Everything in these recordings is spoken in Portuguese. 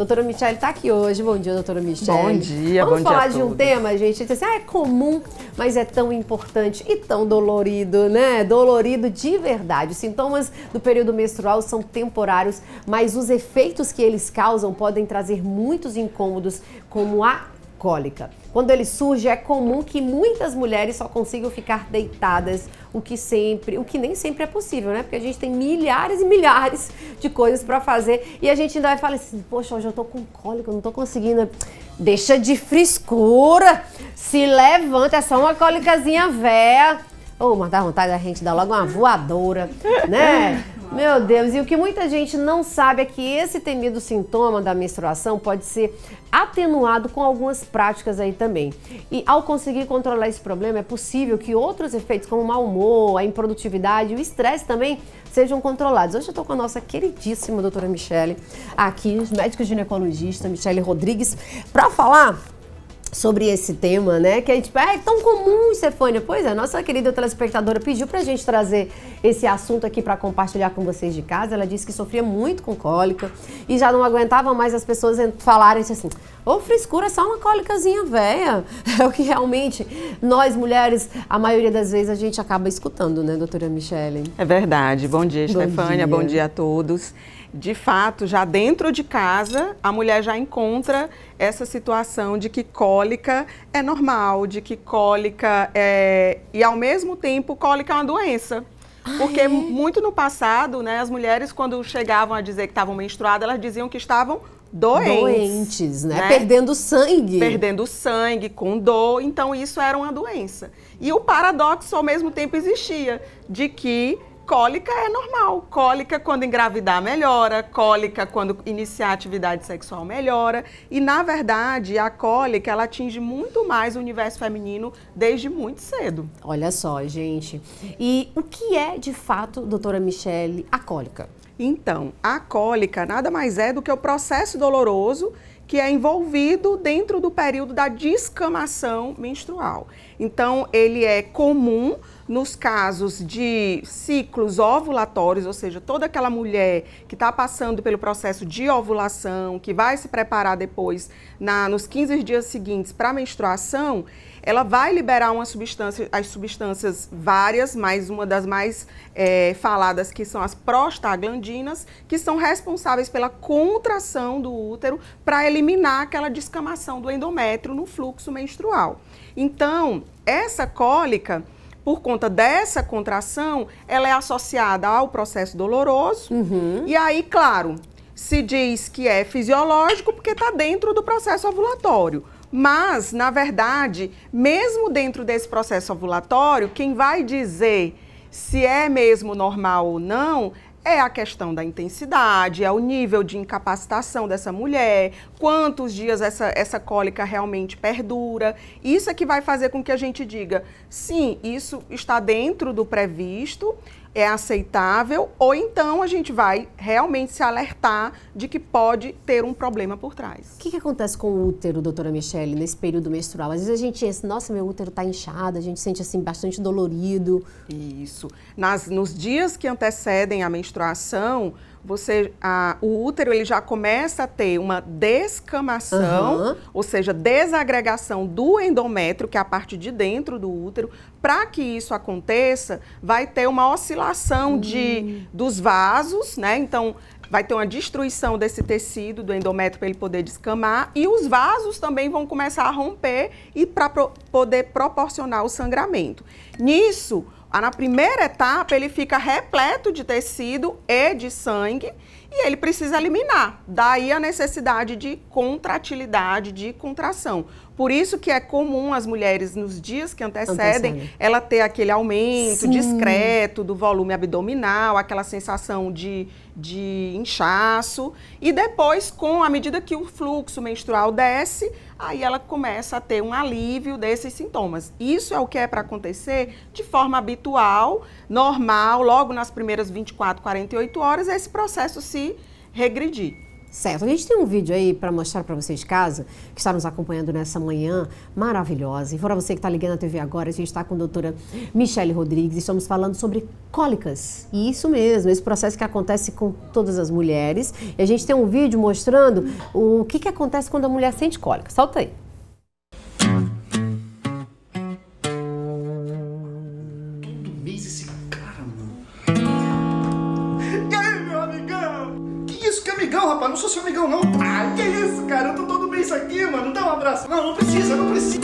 Doutora Michelle está aqui hoje. Bom dia, doutora Michelle. Bom dia, Vamos bom falar de um tema, gente, assim, ah, é comum, mas é tão importante e tão dolorido, né? Dolorido de verdade. Os sintomas do período menstrual são temporários, mas os efeitos que eles causam podem trazer muitos incômodos, como a cólica. Quando ele surge, é comum que muitas mulheres só consigam ficar deitadas, o que sempre, o que nem sempre é possível, né? Porque a gente tem milhares e milhares de coisas para fazer e a gente ainda vai falar assim: "Poxa, hoje eu tô com cólica, não tô conseguindo". Deixa de frescura. Se levanta, é só uma cólicazinha véia. ou oh, mas dá vontade da gente dar logo uma voadora, né? Meu Deus, e o que muita gente não sabe é que esse temido sintoma da menstruação pode ser atenuado com algumas práticas aí também. E ao conseguir controlar esse problema, é possível que outros efeitos, como o mau humor, a improdutividade e o estresse também, sejam controlados. Hoje eu estou com a nossa queridíssima doutora Michele, aqui, médica ginecologista Michele Rodrigues, para falar sobre esse tema, né? Que a gente. Ah, é tão comum, Stefânia. Pois é, nossa querida telespectadora pediu pra gente trazer esse assunto aqui para compartilhar com vocês de casa. Ela disse que sofria muito com cólica e já não aguentava mais as pessoas falarem assim: ô, oh, frescura, é só uma cólicazinha velha. É o que realmente nós mulheres, a maioria das vezes, a gente acaba escutando, né, doutora Michele? É verdade. Bom dia, Estefânia. Bom dia a todos de fato, já dentro de casa, a mulher já encontra essa situação de que cólica é normal, de que cólica é. E ao mesmo tempo, cólica é uma doença. Porque muito no passado, né, as mulheres, quando chegavam a dizer que estavam menstruadas, elas diziam que estavam doentes. Doentes, né? né? Perdendo sangue. Perdendo sangue, com dor. Então, isso era uma doença. E o paradoxo, ao mesmo tempo, existia de que cólica é normal. Cólica quando engravidar melhora, cólica quando iniciar atividade sexual melhora. E na verdade, a cólica ela atinge muito mais o universo feminino desde muito cedo. Olha só, gente. E o que é de fato, doutora Michele, a cólica? Então, a cólica nada mais é do que o processo doloroso que é envolvido dentro do período da descamação menstrual. Então, ele é comum nos casos de ciclos ovulatórios, ou seja, toda aquela mulher que está passando pelo processo de ovulação, que vai se preparar depois na, nos 15 dias seguintes para a menstruação, ela vai liberar uma substância, as substâncias várias, mas uma das mais é, faladas que são as prostaglandinas, que são responsáveis pela contração do útero para eliminar aquela descamação do endométrio no fluxo menstrual. Então, essa cólica por conta dessa contração, ela é associada ao processo doloroso. Uhum. E aí, claro, se diz que é fisiológico porque está dentro do processo ovulatório. Mas, na verdade, mesmo dentro desse processo ovulatório, quem vai dizer se é mesmo normal ou não é a questão da intensidade, é o nível de incapacitação dessa mulher, quantos dias essa, essa cólica realmente perdura. Isso é que vai fazer com que a gente diga, sim, isso está dentro do previsto é aceitável, ou então a gente vai realmente se alertar de que pode ter um problema por trás. O que, que acontece com o útero, doutora Michele, nesse período menstrual? Às vezes a gente, nossa, meu útero está inchado, a gente sente assim bastante dolorido. Isso. Nas, nos dias que antecedem a menstruação, você a, o útero ele já começa a ter uma descamação, uhum. ou seja, desagregação do endométrio, que é a parte de dentro do útero. Para que isso aconteça, vai ter uma oscilação uhum. de hum. dos vasos, né? Então, vai ter uma destruição desse tecido do endométrio para ele poder descamar e os vasos também vão começar a romper e para pro, poder proporcionar o sangramento. Nisso, ah, na primeira etapa, ele fica repleto de tecido e de sangue e ele precisa eliminar. Daí a necessidade de contratilidade, de contração. Por isso que é comum as mulheres, nos dias que antecedem, Antecede. ela ter aquele aumento Sim. discreto do volume abdominal, aquela sensação de, de inchaço. E depois, com a medida que o fluxo menstrual desce, aí ela começa a ter um alívio desses sintomas. Isso é o que é para acontecer de forma habitual normal, logo nas primeiras 24, 48 horas, esse processo se regredir. Certo. A gente tem um vídeo aí para mostrar para vocês de casa, que está nos acompanhando nessa manhã maravilhosa. E fora você que está ligando a TV agora, a gente está com a doutora Michele Rodrigues e estamos falando sobre cólicas. E isso mesmo, esse processo que acontece com todas as mulheres. E a gente tem um vídeo mostrando o que, que acontece quando a mulher sente cólica. Solta aí. cara. Eu tô todo bem isso aqui, mano. Dá um abraço. Não, não precisa, não precisa.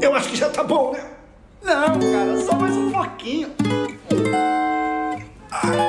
Eu acho que já tá bom, né? Não, cara, só mais um pouquinho. Ai.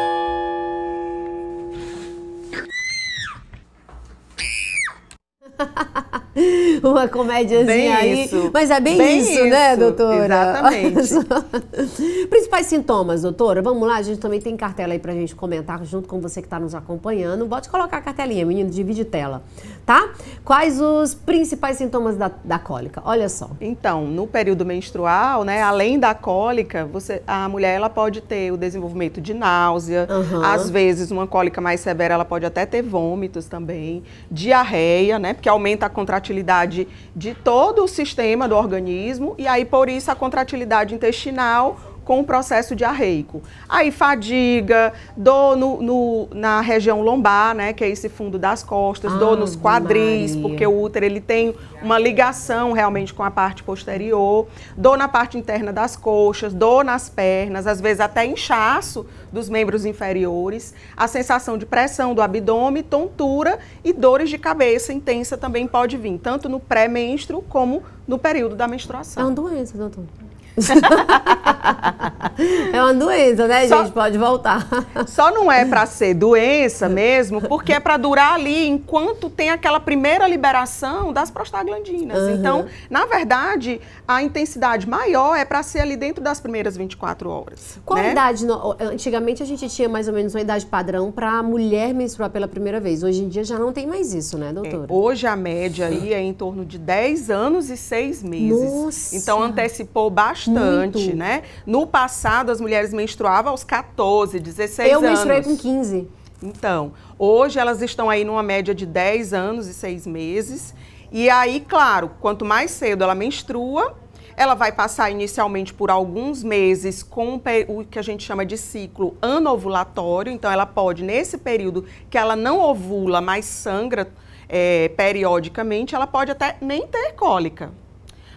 uma comédiazinha aí. Mas é bem, bem isso, né, isso, né, doutora? Exatamente. Principais sintomas, doutora? Vamos lá, a gente também tem cartela aí pra gente comentar junto com você que está nos acompanhando. Pode colocar a cartelinha, menino, divide tela, tá? Quais os principais sintomas da, da cólica? Olha só. Então, no período menstrual, né, além da cólica, você, a mulher ela pode ter o desenvolvimento de náusea, uhum. às vezes uma cólica mais severa ela pode até ter vômitos também, diarreia, né, porque aumenta a contração contratilidade de todo o sistema do organismo, e aí por isso a contratilidade intestinal com o processo diarreico. Aí fadiga, dor no, no, na região lombar, né, que é esse fundo das costas, ah, dor nos quadris, Maria. porque o útero ele tem uma ligação realmente com a parte posterior, dor na parte interna das coxas, dor nas pernas, às vezes até inchaço dos membros inferiores, a sensação de pressão do abdômen, tontura e dores de cabeça intensa também pode vir, tanto no pré menstruo como no período da menstruação. É uma doença, doutor. é uma doença, né, só, gente? Pode voltar. Só não é para ser doença mesmo, porque é para durar ali enquanto tem aquela primeira liberação das prostaglandinas. Uhum. Então, na verdade, a intensidade maior é para ser ali dentro das primeiras 24 horas. Qual né? idade? No... Antigamente a gente tinha mais ou menos uma idade padrão para a mulher menstruar pela primeira vez. Hoje em dia já não tem mais isso, né, é, doutora? É, hoje a média aí é em torno de 10 anos e 6 meses. Nossa. Então antecipou bastante bastante, Muito. né? No passado, as mulheres menstruavam aos 14, 16 Eu anos. Eu menstruei com 15. Então, hoje elas estão aí numa média de 10 anos e 6 meses. E aí, claro, quanto mais cedo ela menstrua, ela vai passar inicialmente por alguns meses com o que a gente chama de ciclo anovulatório. Então, ela pode, nesse período que ela não ovula, mas sangra é, periodicamente, ela pode até nem ter cólica.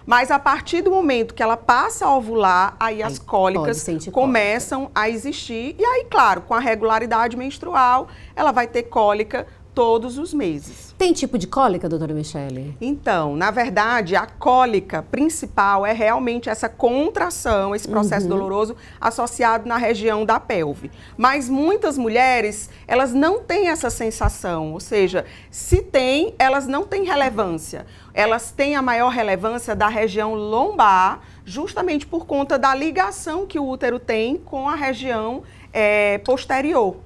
Mas a partir do momento que ela passa a ovular, aí, aí as cólicas começam cólica. a existir. E aí, claro, com a regularidade menstrual, ela vai ter cólica todos os meses. Tem tipo de cólica, doutora Michele? Então, na verdade, a cólica principal é realmente essa contração, esse processo uhum. doloroso associado na região da pelve. Mas muitas mulheres, elas não têm essa sensação, ou seja, se tem, elas não têm relevância. Elas têm a maior relevância da região lombar, justamente por conta da ligação que o útero tem com a região é, posterior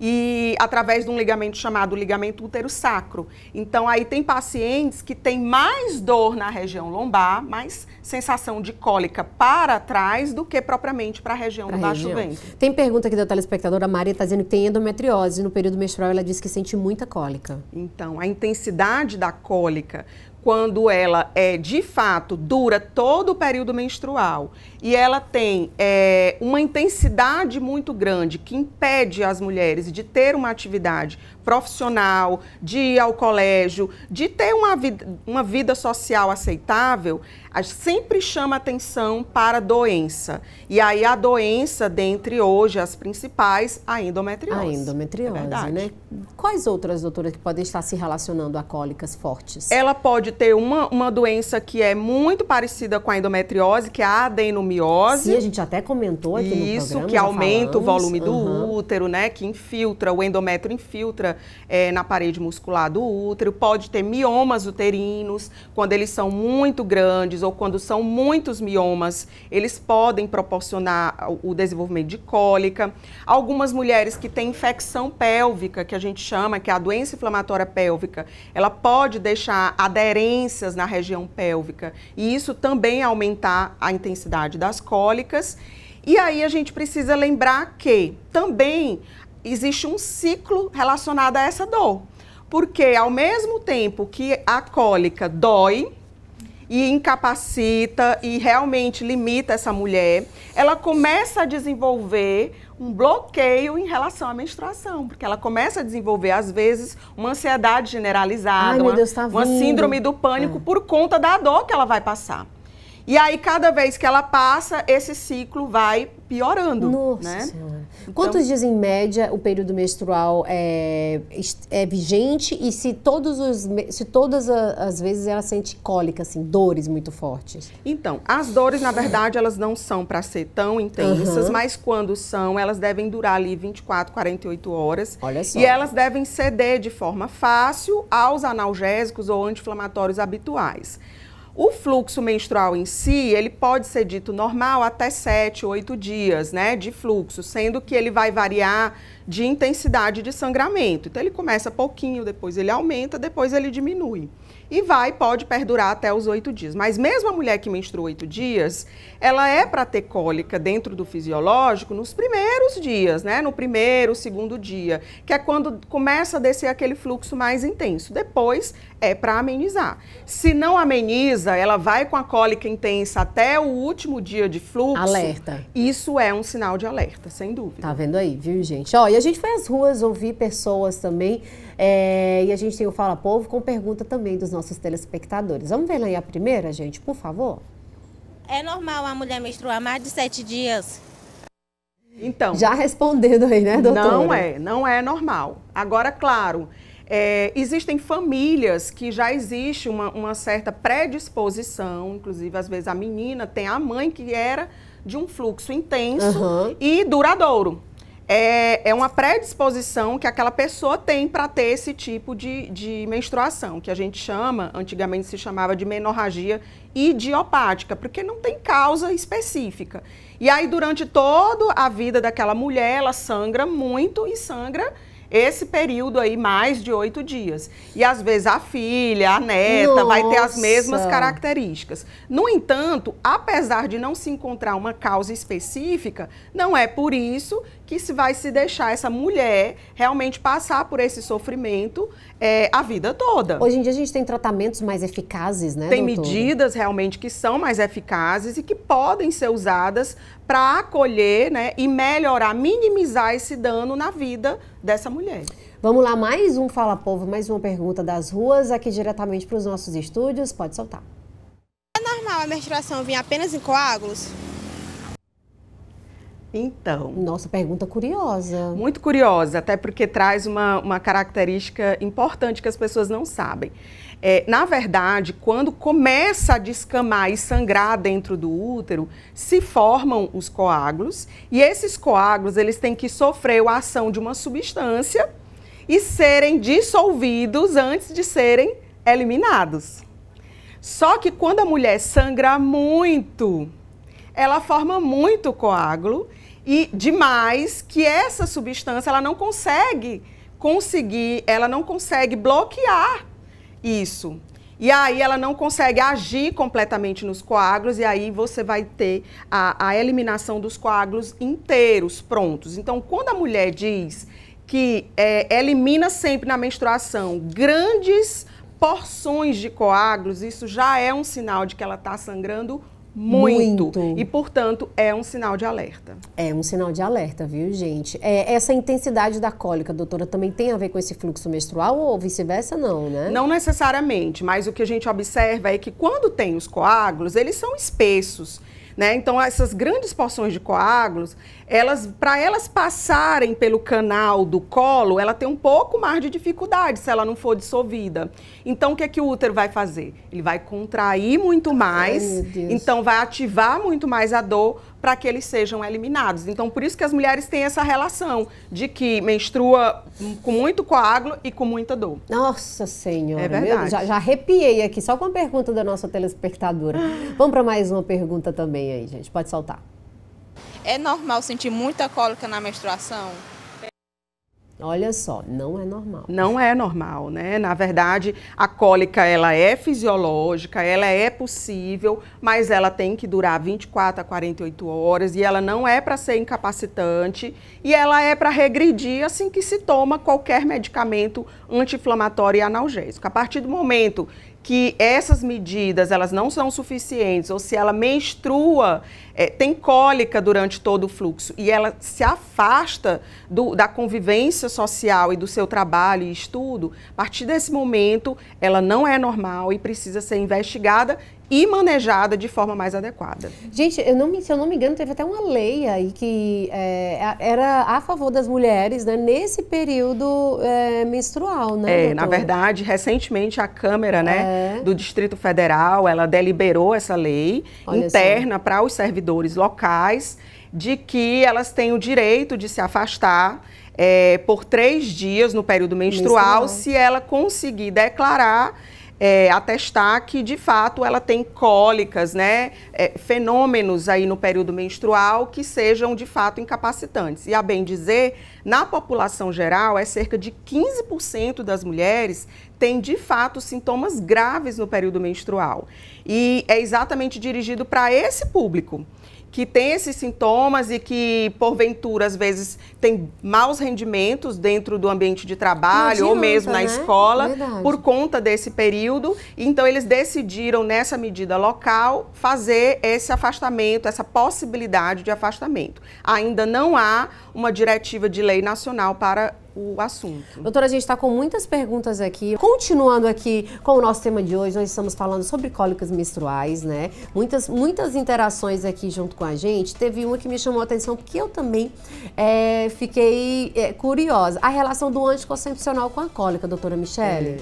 e através de um ligamento chamado ligamento útero-sacro. Então aí tem pacientes que têm mais dor na região lombar, mais sensação de cólica para trás do que propriamente para a região pra da região. Tem pergunta aqui da telespectadora Maria está dizendo que tem endometriose no período menstrual, ela diz que sente muita cólica. Então, a intensidade da cólica quando ela é de fato dura todo o período menstrual e ela tem é, uma intensidade muito grande que impede as mulheres de ter uma atividade profissional, de ir ao colégio, de ter uma vida, uma vida social aceitável, sempre chama atenção para a doença. E aí a doença, dentre hoje as principais, a endometriose. A endometriose, é verdade. né? Quais outras, doutora, que podem estar se relacionando a cólicas fortes? Ela pode ter uma, uma doença que é muito parecida com a endometriose, que é a adenomiose. Sim, a gente até comentou aqui Isso, no programa. Isso, que aumenta falamos. o volume do uhum. útero, né? Que infiltra, o endométrio infiltra é, na parede muscular do útero, pode ter miomas uterinos, quando eles são muito grandes ou quando são muitos miomas, eles podem proporcionar o desenvolvimento de cólica. Algumas mulheres que têm infecção pélvica, que a gente chama que é a doença inflamatória pélvica, ela pode deixar aderências na região pélvica e isso também aumentar a intensidade das cólicas. E aí a gente precisa lembrar que também existe um ciclo relacionado a essa dor. Porque ao mesmo tempo que a cólica dói e incapacita e realmente limita essa mulher, ela começa a desenvolver um bloqueio em relação à menstruação, porque ela começa a desenvolver, às vezes, uma ansiedade generalizada, Ai, uma, Deus, tá uma, síndrome do pânico é. por conta da dor que ela vai passar. E aí, cada vez que ela passa, esse ciclo vai piorando. Nossa né? Senhora. Então Quantos então, dias, em média, o período menstrual é, é vigente e se, todos os, se todas as vezes ela sente cólica, assim, dores muito fortes? Então, as dores, na verdade, elas não são para ser tão intensas, uhum. mas quando são, elas devem durar ali 24, 48 horas. Olha só. E elas devem ceder de forma fácil aos analgésicos ou anti-inflamatórios habituais. O fluxo menstrual em si, ele pode ser dito normal até 7, 8 dias, né, de fluxo, sendo que ele vai variar de intensidade de sangramento. Então ele começa pouquinho, depois ele aumenta, depois ele diminui e vai, pode perdurar até os oito dias. Mas mesmo a mulher que menstrua oito dias, ela é para ter cólica dentro do fisiológico nos primeiros dias, né? No primeiro, segundo dia, que é quando começa a descer aquele fluxo mais intenso. Depois é para amenizar. Se não ameniza, ela vai com a cólica intensa até o último dia de fluxo. Alerta. Isso é um sinal de alerta, sem dúvida. Tá vendo aí, viu, gente? Ó, e a gente foi às ruas ouvir pessoas também é, e a gente tem o Fala Povo com pergunta também dos nossos telespectadores. Vamos ver aí a primeira, gente, por favor? É normal a mulher menstruar mais de sete dias? Então. Já respondendo aí, né, doutora? Não é, não é normal. Agora, claro, é, existem famílias que já existe uma, uma, certa predisposição, inclusive às vezes a menina tem a mãe que era de um fluxo intenso uhum. e duradouro é, é uma predisposição que aquela pessoa tem para ter esse tipo de, de menstruação, que a gente chama, antigamente se chamava de menorragia idiopática, porque não tem causa específica. E aí, durante toda a vida daquela mulher, ela sangra muito e sangra esse período aí, mais de oito dias. E às vezes a filha, a neta, Nossa. vai ter as mesmas características. No entanto, apesar de não se encontrar uma causa específica, não é por isso que se vai se deixar essa mulher realmente passar por esse sofrimento é, a vida toda. Hoje em dia a gente tem tratamentos mais eficazes, né? Tem doutor? medidas realmente que são mais eficazes e que podem ser usadas para acolher né, e melhorar, minimizar esse dano na vida dessa mulher. Vamos lá, mais um Fala Povo, mais uma pergunta das ruas, aqui diretamente para os nossos estúdios. Pode soltar. É normal a menstruação vir apenas em coágulos? Então. Nossa, pergunta curiosa. Muito curiosa, até porque traz uma, uma característica importante que as pessoas não sabem. É, na verdade, quando começa a descamar e sangrar dentro do útero, se formam os coágulos e esses coágulos eles têm que sofrer a ação de uma substância e serem dissolvidos antes de serem eliminados. Só que quando a mulher sangra muito, ela forma muito coágulo e demais que essa substância ela não consegue conseguir, ela não consegue bloquear isso. E aí ela não consegue agir completamente nos coágulos e aí você vai ter a, a eliminação dos coágulos inteiros, prontos. Então, quando a mulher diz que é, elimina sempre na menstruação grandes porções de coágulos, isso já é um sinal de que ela está sangrando muito. muito. E, portanto, é um sinal de alerta. É um sinal de alerta, viu, gente? É, essa intensidade da cólica, doutora, também tem a ver com esse fluxo menstrual ou vice-versa, não, né? Não necessariamente, mas o que a gente observa é que quando tem os coágulos, eles são espessos. Né? Então, essas grandes porções de coágulos, elas, para elas passarem pelo canal do colo, ela tem um pouco mais de dificuldade se ela não for dissolvida. Então, o que é que o útero vai fazer? Ele vai contrair muito mais, Ai, então vai ativar muito mais a dor, para que eles sejam eliminados. Então, por isso que as mulheres têm essa relação de que menstrua com muito coágulo e com muita dor. Nossa Senhora, é verdade. Deus, já, já arrepiei aqui só com a pergunta da nossa telespectadora. Vamos para mais uma pergunta também aí, gente. Pode soltar. É normal sentir muita cólica na menstruação? Olha só, não é normal. Não é normal, né? Na verdade, a cólica ela é fisiológica, ela é possível, mas ela tem que durar 24 a 48 horas e ela não é para ser incapacitante e ela é para regredir assim que se toma qualquer medicamento anti-inflamatório e analgésico. A partir do momento que essas medidas elas não são suficientes ou se ela menstrua, é, tem cólica durante todo o fluxo e ela se afasta do, da convivência social e do seu trabalho e estudo, a partir desse momento ela não é normal e precisa ser investigada e manejada de forma mais adequada. Gente, eu não, se eu não me engano, teve até uma lei aí que é, era a favor das mulheres né, nesse período é, menstrual, né? É, na verdade, recentemente a Câmara né, é. do Distrito Federal ela deliberou essa lei Olha interna para os servidores locais de que elas têm o direito de se afastar é, por três dias no período menstrual, menstrual, se ela conseguir declarar é, atestar que de fato ela tem cólicas, né, é, fenômenos aí no período menstrual que sejam de fato incapacitantes. E a bem dizer, na população geral é cerca de 15% das mulheres têm de fato sintomas graves no período menstrual. E é exatamente dirigido para esse público que tem esses sintomas e que, porventura, às vezes tem maus rendimentos dentro do ambiente de trabalho adianta, ou mesmo na né? escola Verdade. por conta desse período. Então, eles decidiram, nessa medida local, fazer esse afastamento, essa possibilidade de afastamento. Ainda não há uma diretiva de lei nacional para o assunto. Doutora, a gente está com muitas perguntas aqui. Continuando aqui com o nosso tema de hoje, nós estamos falando sobre cólicas menstruais, né? Muitas, muitas interações aqui junto com a gente. Teve uma que me chamou a atenção, porque eu também é, fiquei é, curiosa. A relação do anticoncepcional com a cólica, doutora Michele.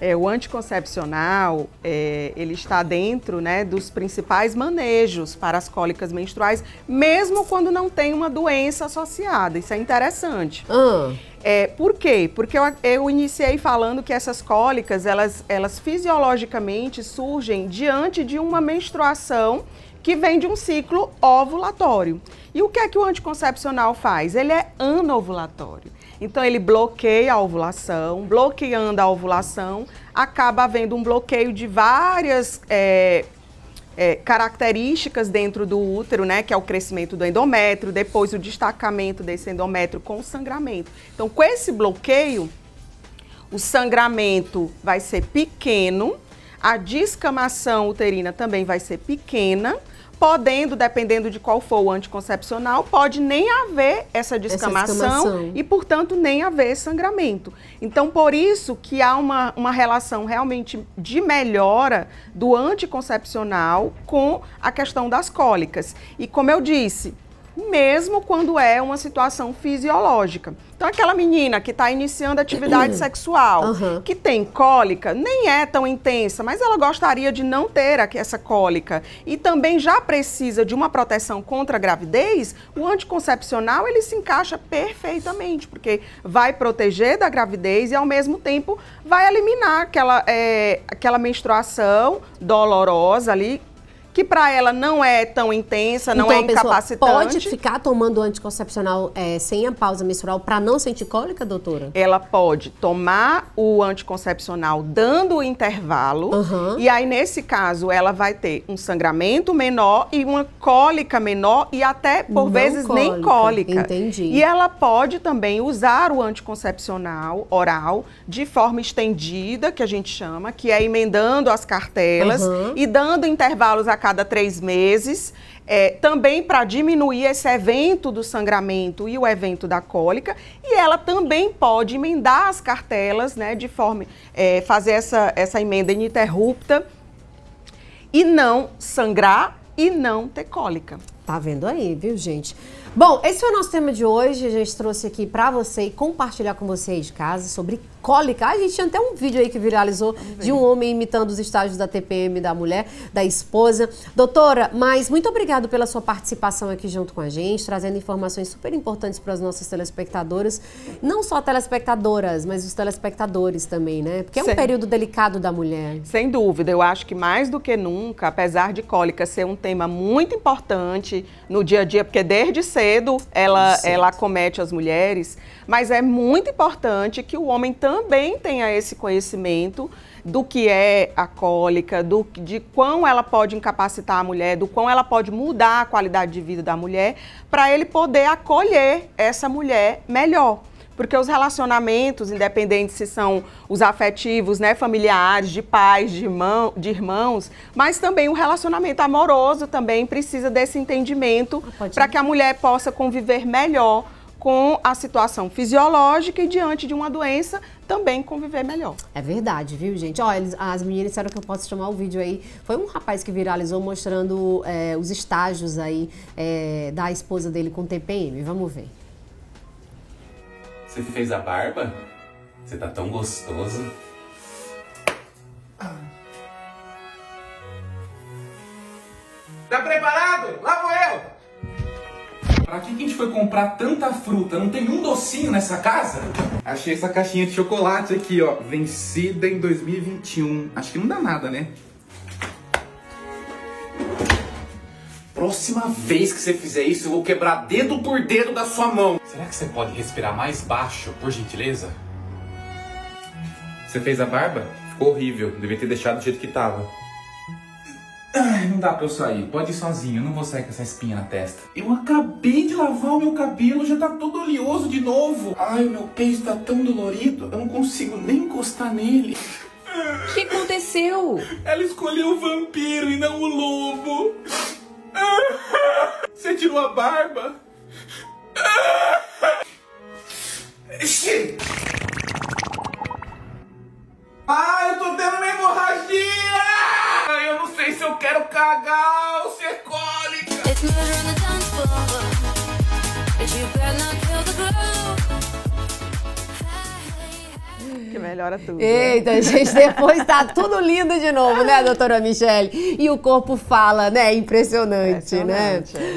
É, é o anticoncepcional, é, ele está dentro né, dos principais manejos para as cólicas menstruais, mesmo quando não tem uma doença associada. Isso é interessante. Ah. É, por quê? Porque eu, eu, iniciei falando que essas cólicas, elas, elas fisiologicamente surgem diante de uma menstruação que vem de um ciclo ovulatório. E o que é que o anticoncepcional faz? Ele é anovulatório. Então ele bloqueia a ovulação, bloqueando a ovulação, acaba havendo um bloqueio de várias é, é, características dentro do útero, né, que é o crescimento do endométrio, depois o destacamento desse endométrio com sangramento. Então, com esse bloqueio, o sangramento vai ser pequeno, a descamação uterina também vai ser pequena, podendo, dependendo de qual for o anticoncepcional, pode nem haver essa descamação, essa descamação, e, portanto, nem haver sangramento. Então, por isso que há uma, uma relação realmente de melhora do anticoncepcional com a questão das cólicas. E como eu disse, mesmo quando é uma situação fisiológica. Então, aquela menina que está iniciando atividade sexual, uhum. que tem cólica, nem é tão intensa, mas ela gostaria de não ter essa cólica e também já precisa de uma proteção contra a gravidez, o anticoncepcional ele se encaixa perfeitamente, porque vai proteger da gravidez e, ao mesmo tempo, vai eliminar aquela, é, aquela menstruação dolorosa ali, que para ela não é tão intensa, não então, é incapacitante. Pode ficar tomando anticoncepcional é, sem a pausa menstrual para não sentir cólica, doutora? Ela pode tomar o anticoncepcional dando o intervalo, uhum. e aí nesse caso ela vai ter um sangramento menor e uma cólica menor e até por não vezes cólica. nem cólica. Entendi. E ela pode também usar o anticoncepcional oral de forma estendida, que a gente chama, que é emendando as cartelas uhum. e dando intervalos a cada três meses, é, também para diminuir esse evento do sangramento e o evento da cólica. E ela também pode emendar as cartelas, né, de forma é, fazer essa, essa emenda ininterrupta e não sangrar e não ter cólica. Tá vendo aí, viu, gente? Bom, esse foi o nosso tema de hoje. A gente trouxe aqui para você e compartilhar com vocês de casa sobre cólica. A gente tinha até um vídeo aí que viralizou de um homem imitando os estágios da TPM da mulher, da esposa. Doutora, mas muito obrigado pela sua participação aqui junto com a gente, trazendo informações super importantes para as nossas telespectadoras. Não só telespectadoras, mas os telespectadores também, né? Porque é um Sem... período delicado da mulher. Sem dúvida. Eu acho que mais do que nunca, apesar de cólica ser um tema muito importante no dia a dia, porque desde cedo ela, ela acomete as mulheres, mas é muito importante que o homem também também tenha esse conhecimento do que é a cólica, do, de quão ela pode incapacitar a mulher, do quão ela pode mudar a qualidade de vida da mulher, para ele poder acolher essa mulher melhor. Porque os relacionamentos, independente se são os afetivos, né, familiares, de pais, de, irmão, de irmãos, mas também o um relacionamento amoroso também precisa desse entendimento ah, para que a mulher possa conviver melhor com a situação fisiológica e diante de uma doença também conviver melhor. É verdade, viu, gente? Ó, eles, as meninas disseram que eu posso chamar o vídeo aí. Foi um rapaz que viralizou mostrando é, os estágios aí é, da esposa dele com TPM. Vamos ver. Você fez a barba? Você tá tão gostoso. Tá preparado? Lá vou eu! Pra que, que a gente foi comprar tanta fruta? Não tem um docinho nessa casa? Achei essa caixinha de chocolate aqui, ó. Vencida em 2021. Acho que não dá nada, né? Próxima vez que você fizer isso, eu vou quebrar dedo por dedo da sua mão. Será que você pode respirar mais baixo, por gentileza? Você fez a barba? Ficou horrível. Devia ter deixado do jeito que tava. Ai, não dá pra eu sair. Pode ir sozinho, eu não vou sair com essa espinha na testa. Eu acabei de lavar o meu cabelo, já tá todo oleoso de novo. Ai, meu peito tá tão dolorido, eu não consigo nem encostar nele. O que aconteceu? Ela escolheu o vampiro e não o lobo. Você tirou a barba? Ah, eu tô tendo uma hemorragia! eu não sei se eu quero cagar ou ser cólica. Que melhora tudo. Né? Eita, né? gente, depois tá tudo lindo de novo, né, doutora Michelle? E o corpo fala, né? Impressionante, né? Impressionante. né?